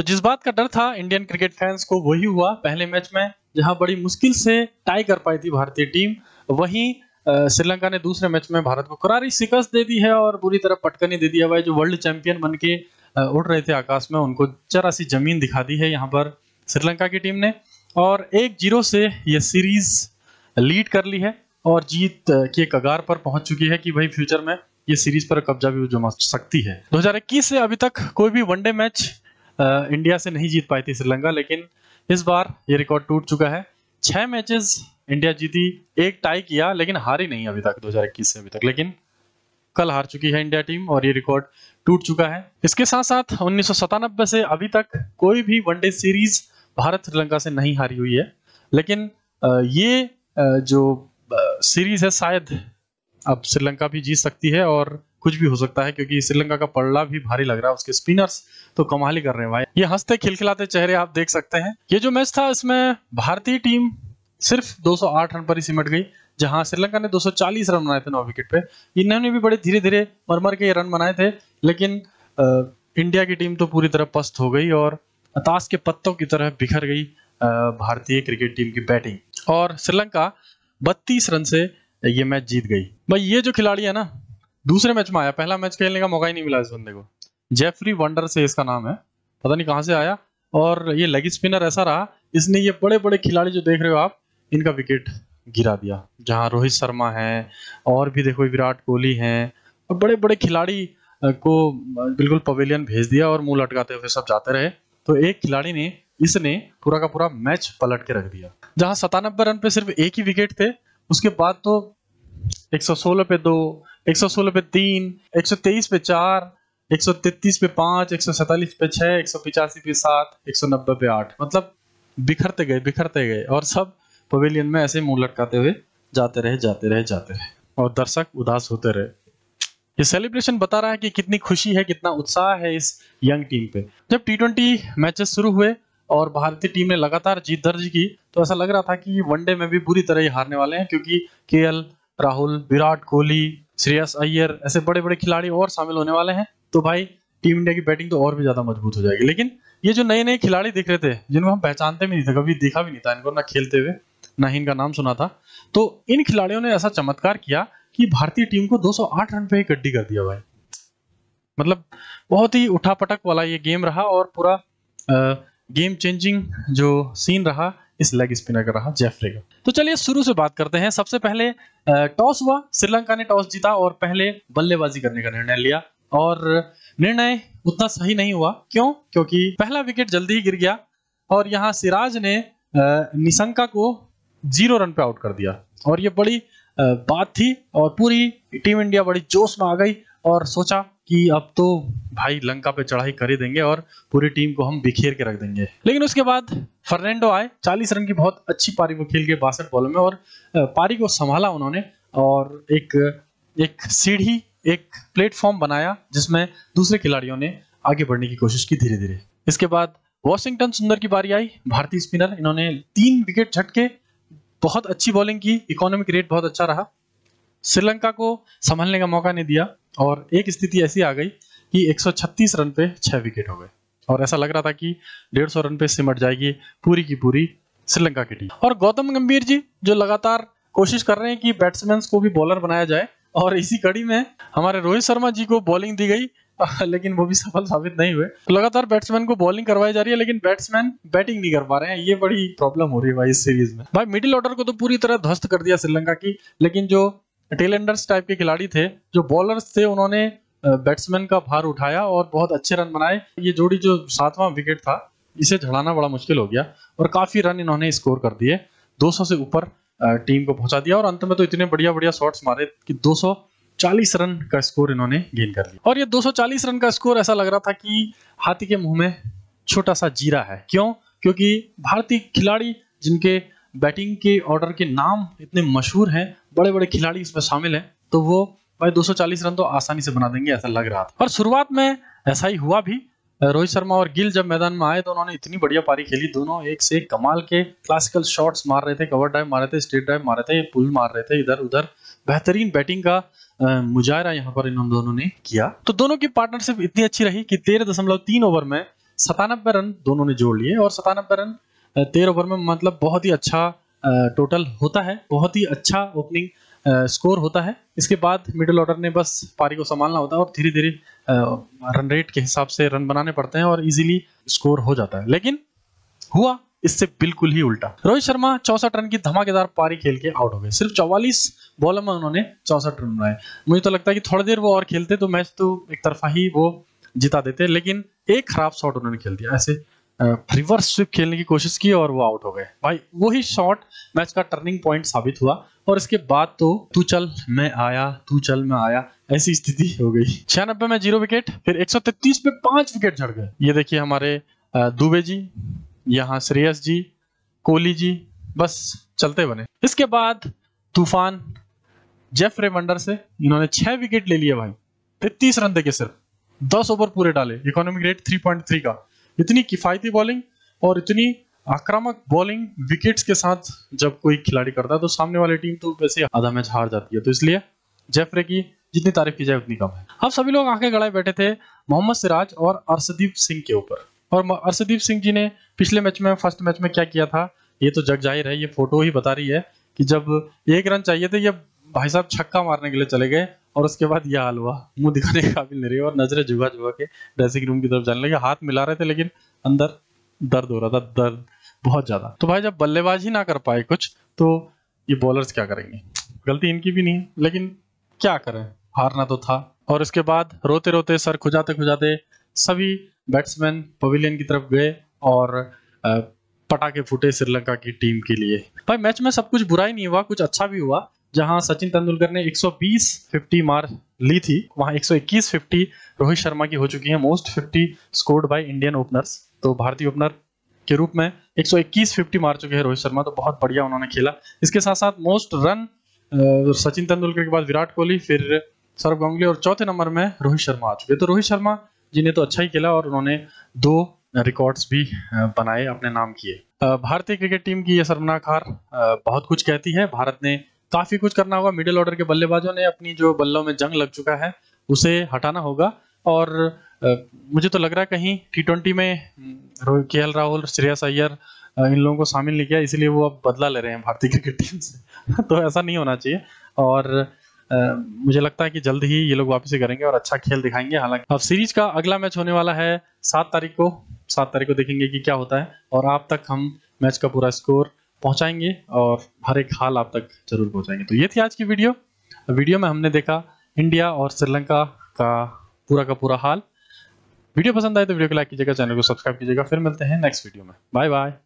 तो जिस बात का डर था इंडियन क्रिकेट फैंस को वही हुआ पहले मैच में जहां बड़ी मुश्किल से टाई कर पाई थी भारतीय टीम वहीं श्रीलंका ने दूसरे मैच में भारत को करारी शिकस्त दे दी है और बुरी तरह पटकनी दे दिया हुआ है जो वर्ल्ड चैंपियन बन के उड़ रहे थे आकाश में उनको जरा सी जमीन दिखा दी है यहाँ पर श्रीलंका की टीम ने और एक जीरो से ये सीरीज लीड कर ली है और जीत के कगार पर पहुंच चुकी है कि भाई फ्यूचर में ये सीरीज पर कब्जा भी जमा सकती है 2021 से अभी तक कोई भी वनडे मैच इंडिया से नहीं जीत पाई थी श्रीलंका लेकिन इस बार ये रिकॉर्ड टूट चुका है छह मैचेस इंडिया जीती एक टाई किया लेकिन हारी नहीं अभी तक 2021 से अभी तक लेकिन कल हार चुकी है इंडिया टीम और ये रिकॉर्ड टूट चुका है इसके साथ साथ उन्नीस से अभी तक कोई भी वनडे सीरीज भारत श्रीलंका से नहीं हारी हुई है लेकिन ये जो सीरीज है शायद अब श्रीलंका भी जीत सकती है और कुछ भी हो सकता है क्योंकि श्रीलंका का पड़ला भी भारी लग रहा है उसके स्पिनर्स तो कमाली कर रहे हैं भाई ये हंसते खिलखिलाते चेहरे आप देख सकते हैं ये जो मैच था इसमें भारतीय टीम सिर्फ 208 रन पर ही सिमट गई जहां श्रीलंका ने 240 रन बनाए थे नौ विकेट पे इन्होंने भी बड़े धीरे धीरे मर मर के रन बनाए थे लेकिन आ, इंडिया की टीम तो पूरी तरह पस्त हो गई और ताश के पत्तों की तरह बिखर गई भारतीय क्रिकेट टीम की बैटिंग और श्रीलंका बत्तीस रन से ये मैच जीत गई भाई ये जो खिलाड़ी है ना दूसरे मैच में आया पहला मैच खेलने का मौका ही नहीं मिला इस बंदे को जेफरी वंडर से इसका नाम है पता नहीं कहाँ से आया और ये लेग स्पिनर ऐसा रहा इसने ये बड़े बड़े खिलाड़ी जो देख रहे हो आप इनका विकेट गिरा दिया जहाँ रोहित शर्मा है और भी देखो विराट कोहली है और बड़े बड़े खिलाड़ी को बिल्कुल पवेलियन भेज दिया और मुंह लटकाते हुए सब जाते रहे तो एक खिलाड़ी ने इसने पूरा का पूरा मैच पलट के रख दिया जहां सतानबे रन पे सिर्फ एक ही विकेट थे उसके बाद तो 116 पे दो 116 पे तीन 123 पे चार 133 पे सौ 147 पे छह एक पे सात 190 पे आठ मतलब बिखरते गए बिखरते गए और सब पवेलियन में ऐसे मुंह लटकाते हुए जाते रहे जाते रहे जाते रहे और दर्शक उदास होते रहे ये सेलिब्रेशन बता रहा है कि कितनी खुशी है कितना उत्साह है इस यंग टीम पे जब टी ट्वेंटी मैचेस शुरू हुए और भारतीय टीम ने लगातार जीत दर्ज की तो ऐसा लग रहा था कि वनडे में भी बुरी तरह ही हारने वाले हैं क्योंकि के राहुल विराट कोहली श्रेयस अय्यर ऐसे बड़े बड़े खिलाड़ी और शामिल होने वाले हैं तो भाई टीम इंडिया की बैटिंग तो और भी ज्यादा मजबूत हो जाएगी लेकिन ये जो नए नए खिलाड़ी दिख रहे थे जिनको हम पहचानते भी नहीं थे कभी देखा भी नहीं था इनको ना खेलते हुए ना ही इनका नाम सुना था तो इन खिलाड़ियों ने ऐसा चमत्कार किया कि भारतीय टीम को 208 रन पे ही गड्डी कर दिया भाई मतलब बहुत ही उठापटक वाला ये गेम रहा और पूरा गेम चेंजिंग जो सीन रहा इस लेग स्पिनर का रहा जेफरे का तो चलिए शुरू से बात करते हैं सबसे पहले टॉस हुआ श्रीलंका ने टॉस जीता और पहले बल्लेबाजी करने का निर्णय लिया और निर्णय उतना सही नहीं हुआ क्यों क्योंकि पहला विकेट जल्दी ही गिर गया और यहाँ सिराज ने निशंका को जीरो रन पे आउट कर दिया और ये बड़ी बात थी और पूरी टीम इंडिया बड़ी जोश में आ गई और सोचा कि अब तो भाई लंका पे चढ़ाई कर ही देंगे और पूरी टीम को हम बिखेर के रख देंगे लेकिन उसके बाद फर्नेंडो आए 40 रन की बहुत अच्छी पारी वो खेल के बासठ बॉलों में और पारी को संभाला उन्होंने और एक एक सीढ़ी एक प्लेटफॉर्म बनाया जिसमें दूसरे खिलाड़ियों ने आगे बढ़ने की कोशिश की धीरे धीरे इसके बाद वॉशिंगटन सुंदर की बारी आई भारतीय स्पिनर इन्होंने तीन विकेट झटके बहुत अच्छी बॉलिंग की इकोनॉमिक रेट बहुत अच्छा रहा श्रीलंका को संभालने का मौका नहीं दिया और एक स्थिति ऐसी आ गई कि 136 रन पे छह विकेट हो गए और ऐसा लग रहा था कि 150 रन पे सिमट जाएगी पूरी की पूरी श्रीलंका की टीम और गौतम गंभीर जी जो लगातार कोशिश कर रहे हैं कि बैट्समैन को भी बॉलर बनाया जाए और इसी कड़ी में हमारे रोहित शर्मा जी को बॉलिंग दी गई लेकिन वो भी सफल साबित नहीं हुए तो लगातार बैट्समैन को बॉलिंग करवाई जा रही है लेकिन बैट्समैन बैटिंग नहीं कर पा रहे हैं ये बड़ी प्रॉब्लम हो रही है भाई इस सीरीज में भाई मिडिल ऑर्डर को तो पूरी तरह ध्वस्त कर दिया श्रीलंका की लेकिन जो टेलेंडर्स टाइप के खिलाड़ी थे जो बॉलर्स थे उन्होंने बैट्समैन का भार उठाया और बहुत अच्छे रन बनाए ये जोड़ी जो सातवां विकेट था इसे झड़ाना बड़ा मुश्किल हो गया और काफी रन इन्होंने स्कोर कर दिए 200 से ऊपर टीम को पहुंचा दिया और अंत में तो इतने बढ़िया बढ़िया शॉट्स मारे कि 240 रन का स्कोर इन्होंने गेन कर लिया और ये 240 रन का स्कोर ऐसा लग रहा था कि हाथी के मुंह में छोटा सा जीरा है क्यों क्योंकि भारतीय खिलाड़ी जिनके बैटिंग के ऑर्डर के नाम इतने मशहूर हैं बड़े बड़े खिलाड़ी इसमें शामिल हैं तो वो भाई 240 रन तो आसानी से बना देंगे ऐसा लग रहा था पर शुरुआत में ऐसा ही हुआ भी रोहित शर्मा और गिल जब मैदान में आए तो उन्होंने इतनी बढ़िया पारी खेली दोनों एक से एक कमाल के क्लासिकल शॉट्स मार रहे थे कवर ड्राइव मार रहे थे स्ट्रेट ड्राइव मार रहे थे पुल मार रहे थे इधर उधर बेहतरीन बैटिंग का मुजाहरा यहाँ पर इन दोनों ने किया तो दोनों की पार्टनरशिप इतनी अच्छी रही कि तेरह दशमलव तीन ओवर में सतानबे रन दोनों ने जोड़ लिए और सतानबे रन तेरह ओवर में मतलब बहुत ही अच्छा टोटल होता है बहुत ही अच्छा ओपनिंग स्कोर होता है इसके बाद मिडिल ऑर्डर ने बस पारी को संभालना होता है और धीरे धीरे रन रेट के हिसाब से रन बनाने पड़ते हैं और इजीली स्कोर हो जाता है लेकिन हुआ इससे बिल्कुल ही उल्टा रोहित शर्मा चौसठ रन की धमाकेदार पारी खेल के आउट हो गए सिर्फ चौवालीस बॉलर में उन्होंने चौसठ रन बनाए मुझे तो लगता है कि थोड़ी देर वो और खेलते तो मैच तो एक तरफा ही वो जिता देते लेकिन एक खराब शॉट उन्होंने खेल दिया ऐसे रिवर्स स्विप खेलने की कोशिश की और वो आउट हो गए भाई वही शॉट मैच का टर्निंग पॉइंट साबित हुआ और इसके बाद तो तू चल मैं आया तू चल मैं आया ऐसी स्थिति हो गई छियानबे में जीरो विकेट फिर तेतीस पे पांच विकेट झड़ गए ये देखिए हमारे दुबे जी यहाँ श्रेयस जी कोहली जी बस चलते बने इसके बाद तूफान जेफ रेमंडर से इन्होंने छह विकेट ले लिए भाई तैतीस रन देखे सिर्फ दस ओवर पूरे डाले economic rate three point three का इतनी किफायती बॉलिंग और इतनी आक्रामक बॉलिंग विकेट्स के साथ जब कोई खिलाड़ी करता है तो सामने वाली टीम तो वैसे आधा मैच हार जाती है तो इसलिए जेफरे की जितनी तारीफ की जाए उतनी कम है अब सभी लोग आंखें गड़ाए बैठे थे मोहम्मद सिराज और अर्शदीप सिंह के ऊपर और अर्शदीप सिंह जी ने पिछले मैच में फर्स्ट मैच में क्या किया था ये तो जग जाहिर है ये फोटो ही बता रही है कि जब एक रन चाहिए थे ये भाई साहब छक्का मारने के लिए चले गए और उसके बाद यह हलवा मुंह दिखाने के काबिल नहीं रही और नजरें झुका झुका के ड्रेसिंग रूम की तरफ जाने लगे हाथ मिला रहे थे लेकिन अंदर दर्द हो रहा था दर्द बहुत ज्यादा तो भाई जब बल्लेबाज ही ना कर पाए कुछ तो ये बॉलर्स क्या करेंगे गलती इनकी भी नहीं है लेकिन क्या करें हारना तो था और उसके बाद रोते रोते सर खुजाते खुजाते सभी बैट्समैन पवेलियन की तरफ गए और पटाखे फूटे श्रीलंका की टीम के लिए भाई मैच में सब कुछ बुरा ही नहीं हुआ कुछ अच्छा भी हुआ जहां सचिन तेंदुलकर ने 120 50 मार ली थी वहां 121 50 रोहित शर्मा की हो चुकी है most 50 scored by Indian openers तो भारतीय ओपनर के रूप में 121 50 मार चुके हैं रोहित शर्मा तो बहुत बढ़िया उन्होंने खेला इसके साथ साथ मोस्ट रन सचिन तेंदुलकर के बाद विराट कोहली फिर सौरभ गांगुली और चौथे नंबर में रोहित शर्मा आ चुके तो रोहित शर्मा जी ने तो अच्छा ही खेला और उन्होंने दो रिकॉर्ड्स भी बनाए अपने नाम किए भारतीय क्रिकेट टीम की यह शर्मनाक हार बहुत कुछ कहती है भारत ने काफी कुछ करना होगा मिडिल ऑर्डर के बल्लेबाजों ने अपनी जो बल्लों में जंग लग चुका है उसे हटाना होगा और आ, मुझे तो लग रहा है कहीं टी ट्वेंटी में के राहुल श्रेयस अय्यर इन लोगों को शामिल नहीं किया इसलिए वो अब बदला ले रहे हैं भारतीय क्रिकेट टीम से तो ऐसा नहीं होना चाहिए और आ, मुझे लगता है कि जल्द ही ये लोग वापसी करेंगे और अच्छा खेल दिखाएंगे हालांकि अब सीरीज का अगला मैच होने वाला है सात तारीख को सात तारीख को देखेंगे कि क्या होता है और आप तक हम मैच का पूरा स्कोर पहुंचाएंगे और हर एक हाल आप तक जरूर पहुंचाएंगे तो ये थी आज की वीडियो वीडियो में हमने देखा इंडिया और श्रीलंका का पूरा का पूरा हाल वीडियो पसंद आए तो वीडियो को लाइक कीजिएगा चैनल को सब्सक्राइब कीजिएगा फिर मिलते हैं नेक्स्ट वीडियो में बाय बाय